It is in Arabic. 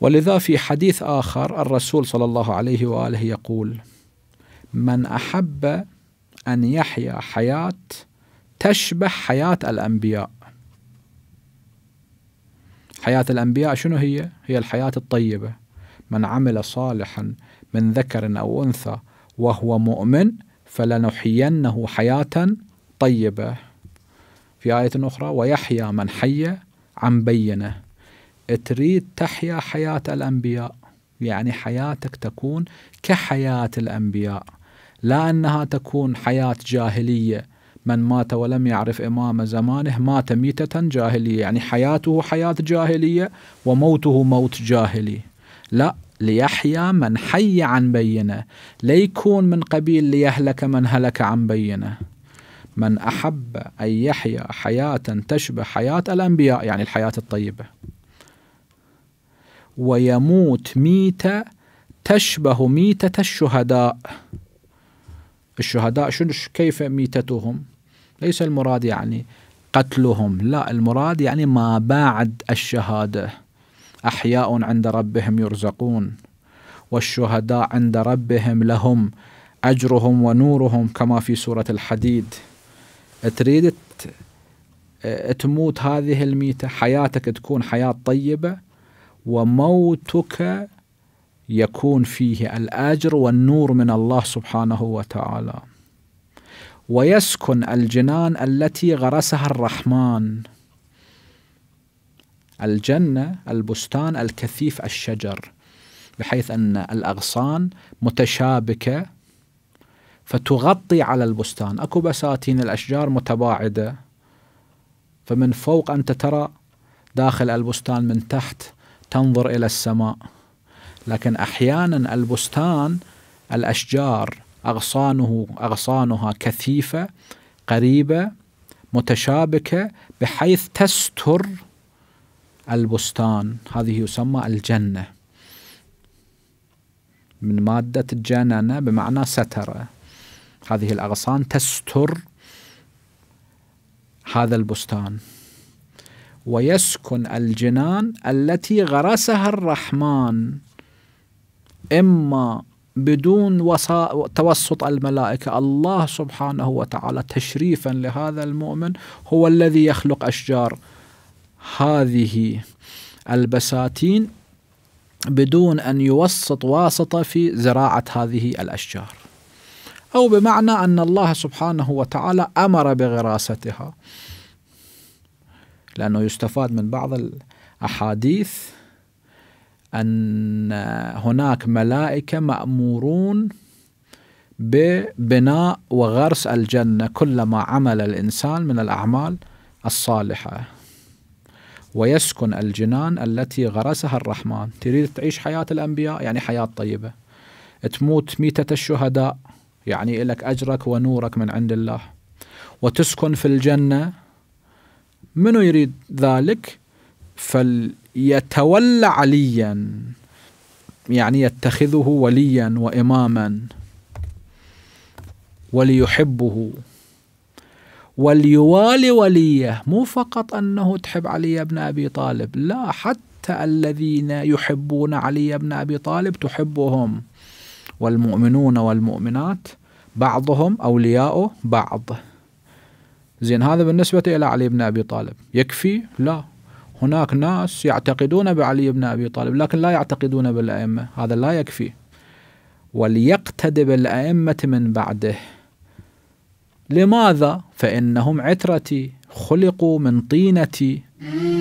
ولذا في حديث آخر الرسول صلى الله عليه وآله يقول من أحب أن يحيا حياة تشبه حياة الأنبياء حياة الأنبياء شنو هي؟ هي الحياة الطيبة من عمل صالحا من ذكر أو أنثى وهو مؤمن فلنحيينه حياة طيبة في آية أخرى ويحيى من حي عن بينه تريد تحيا حياة الأنبياء يعني حياتك تكون كحياة الأنبياء لا أنها تكون حياة جاهلية من مات ولم يعرف إمام زمانه مات ميتة جاهلية يعني حياته حياة جاهلية وموته موت جاهلي لا ليحيا من حي عن بينه ليكون من قبيل ليهلك من هلك عن بينه من أحب أن يحيا حياة تشبه حياة الأنبياء يعني الحياة الطيبة ويموت ميتة تشبه ميتة الشهداء الشهداء شنو كيف ميتتهم ليس المراد يعني قتلهم لا المراد يعني ما بعد الشهادة أحياء عند ربهم يرزقون والشهداء عند ربهم لهم أجرهم ونورهم كما في سورة الحديد تريد اه تموت هذه الميتة حياتك تكون حياة طيبة وموتك يكون فيه الاجر والنور من الله سبحانه وتعالى ويسكن الجنان التي غرسها الرحمن الجنه البستان الكثيف الشجر بحيث ان الاغصان متشابكه فتغطي على البستان اكو بساتين الاشجار متباعده فمن فوق انت ترى داخل البستان من تحت تنظر الى السماء لكن احيانا البستان الاشجار اغصانه اغصانها كثيفه قريبه متشابكه بحيث تستر البستان هذه يسمى الجنه من ماده جننه بمعنى ستره هذه الاغصان تستر هذا البستان ويسكن الجنان التي غرسها الرحمن إما بدون وصا... توسط الملائكة الله سبحانه وتعالى تشريفا لهذا المؤمن هو الذي يخلق أشجار هذه البساتين بدون أن يوسط واسطة في زراعة هذه الأشجار أو بمعنى أن الله سبحانه وتعالى أمر بغراستها لأنه يستفاد من بعض الأحاديث أن هناك ملائكة مأمورون ببناء وغرس الجنة كلما عمل الإنسان من الأعمال الصالحة ويسكن الجنان التي غرسها الرحمن تريد تعيش حياة الأنبياء يعني حياة طيبة تموت ميتة الشهداء يعني لك أجرك ونورك من عند الله وتسكن في الجنة منو يريد ذلك فليتولى عليا يعني يتخذه وليا واماما وليحبه وليوالي وليه مو فقط انه تحب علي بن ابي طالب لا حتى الذين يحبون علي بن ابي طالب تحبهم والمؤمنون والمؤمنات بعضهم اولياء بعض زين هذا بالنسبة إلى علي بن أبي طالب يكفي؟ لا هناك ناس يعتقدون بعلي بن أبي طالب لكن لا يعتقدون بالأئمة هذا لا يكفي وليقتد بالأئمة من بعده لماذا؟ فإنهم عترتي خلقوا من طينتي